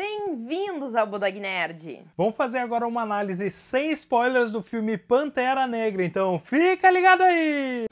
Bem-vindos ao Budagnerd. Nerd! Vamos fazer agora uma análise sem spoilers do filme Pantera Negra, então fica ligado aí!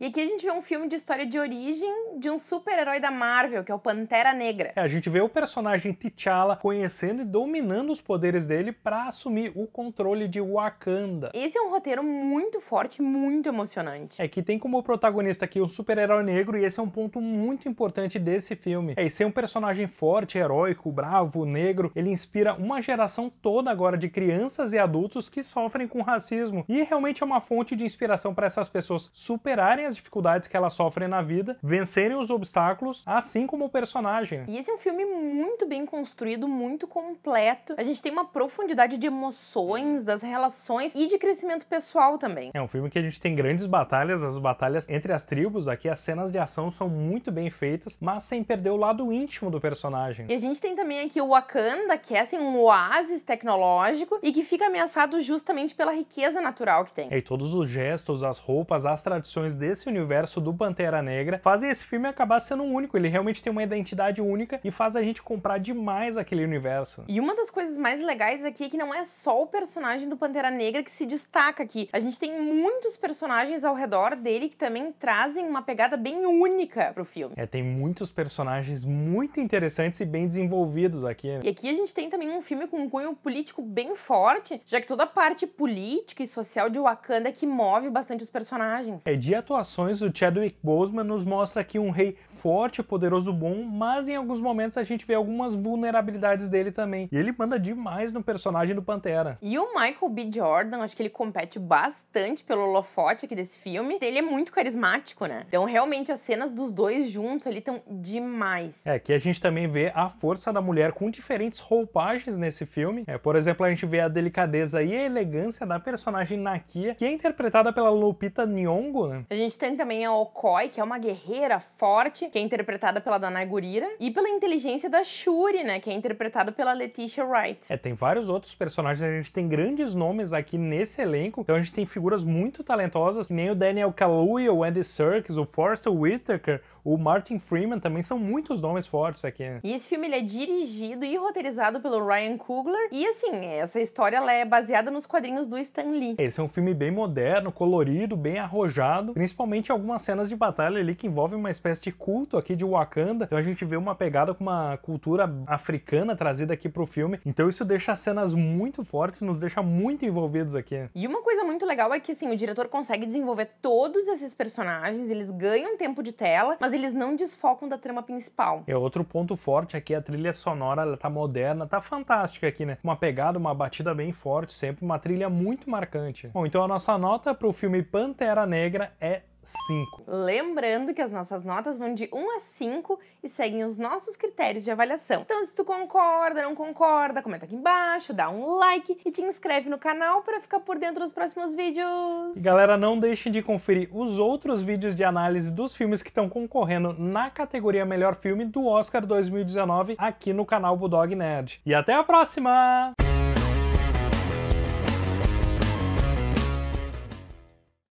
E aqui a gente vê um filme de história de origem de um super-herói da Marvel, que é o Pantera Negra. É, a gente vê o personagem T'Challa conhecendo e dominando os poderes dele para assumir o controle de Wakanda. Esse é um roteiro muito forte, muito emocionante. É que tem como protagonista aqui um super-herói negro e esse é um ponto muito importante desse filme. É, e ser um personagem forte, heróico, bravo, negro, ele inspira uma geração toda agora de crianças e adultos que sofrem com racismo. E realmente é uma fonte de inspiração para essas pessoas superarem as dificuldades que elas sofrem na vida, vencerem os obstáculos, assim como o personagem. E esse é um filme muito bem construído, muito completo. A gente tem uma profundidade de emoções, das relações e de crescimento pessoal também. É um filme que a gente tem grandes batalhas, as batalhas entre as tribos aqui, as cenas de ação são muito bem feitas, mas sem perder o lado íntimo do personagem. E a gente tem também aqui o Wakanda, que é assim, um oásis tecnológico e que fica ameaçado justamente pela riqueza natural que tem. É, e todos os gestos, as roupas, as tradições desse esse universo do Pantera Negra fazem esse filme acabar sendo único. Ele realmente tem uma identidade única e faz a gente comprar demais aquele universo. E uma das coisas mais legais aqui é que não é só o personagem do Pantera Negra que se destaca aqui. A gente tem muitos personagens ao redor dele que também trazem uma pegada bem única pro filme. É, tem muitos personagens muito interessantes e bem desenvolvidos aqui. Né? E aqui a gente tem também um filme com um cunho político bem forte, já que toda a parte política e social de Wakanda é que move bastante os personagens. É de atuação atuações do Chadwick Boseman nos mostra aqui um rei forte, poderoso, bom, mas em alguns momentos a gente vê algumas vulnerabilidades dele também. E ele manda demais no personagem do Pantera. E o Michael B. Jordan, acho que ele compete bastante pelo holofote aqui desse filme. Ele é muito carismático, né? Então, realmente, as cenas dos dois juntos ali estão demais. É, que a gente também vê a força da mulher com diferentes roupagens nesse filme. É, por exemplo, a gente vê a delicadeza e a elegância da personagem Nakia, que é interpretada pela Lupita Nyong'o, né? A gente tem também a Okoi, que é uma guerreira forte, que é interpretada pela Danai Gurira, e pela inteligência da Shuri, né, que é interpretada pela Letitia Wright. É, tem vários outros personagens, a gente tem grandes nomes aqui nesse elenco, então a gente tem figuras muito talentosas, nem o Daniel Kaluuya, o Andy Serkis, o Forrester Whitaker, o Martin Freeman, também são muitos nomes fortes aqui. Né? E esse filme ele é dirigido e roteirizado pelo Ryan Coogler, e assim, essa história ela é baseada nos quadrinhos do Stan Lee. Esse é um filme bem moderno, colorido, bem arrojado, principalmente principalmente algumas cenas de batalha ali que envolvem uma espécie de culto aqui de Wakanda. Então a gente vê uma pegada com uma cultura africana trazida aqui pro filme. Então isso deixa cenas muito fortes, nos deixa muito envolvidos aqui. E uma coisa muito legal é que assim, o diretor consegue desenvolver todos esses personagens, eles ganham tempo de tela, mas eles não desfocam da trama principal. É outro ponto forte aqui, a trilha sonora, ela tá moderna, tá fantástica aqui, né? Uma pegada, uma batida bem forte, sempre uma trilha muito marcante. Bom, então a nossa nota pro filme Pantera Negra é 5. Lembrando que as nossas notas vão de 1 a 5 e seguem os nossos critérios de avaliação. Então, se tu concorda, não concorda, comenta aqui embaixo, dá um like e te inscreve no canal para ficar por dentro dos próximos vídeos. E galera, não deixem de conferir os outros vídeos de análise dos filmes que estão concorrendo na categoria Melhor Filme do Oscar 2019 aqui no canal Budog Nerd. E até a próxima!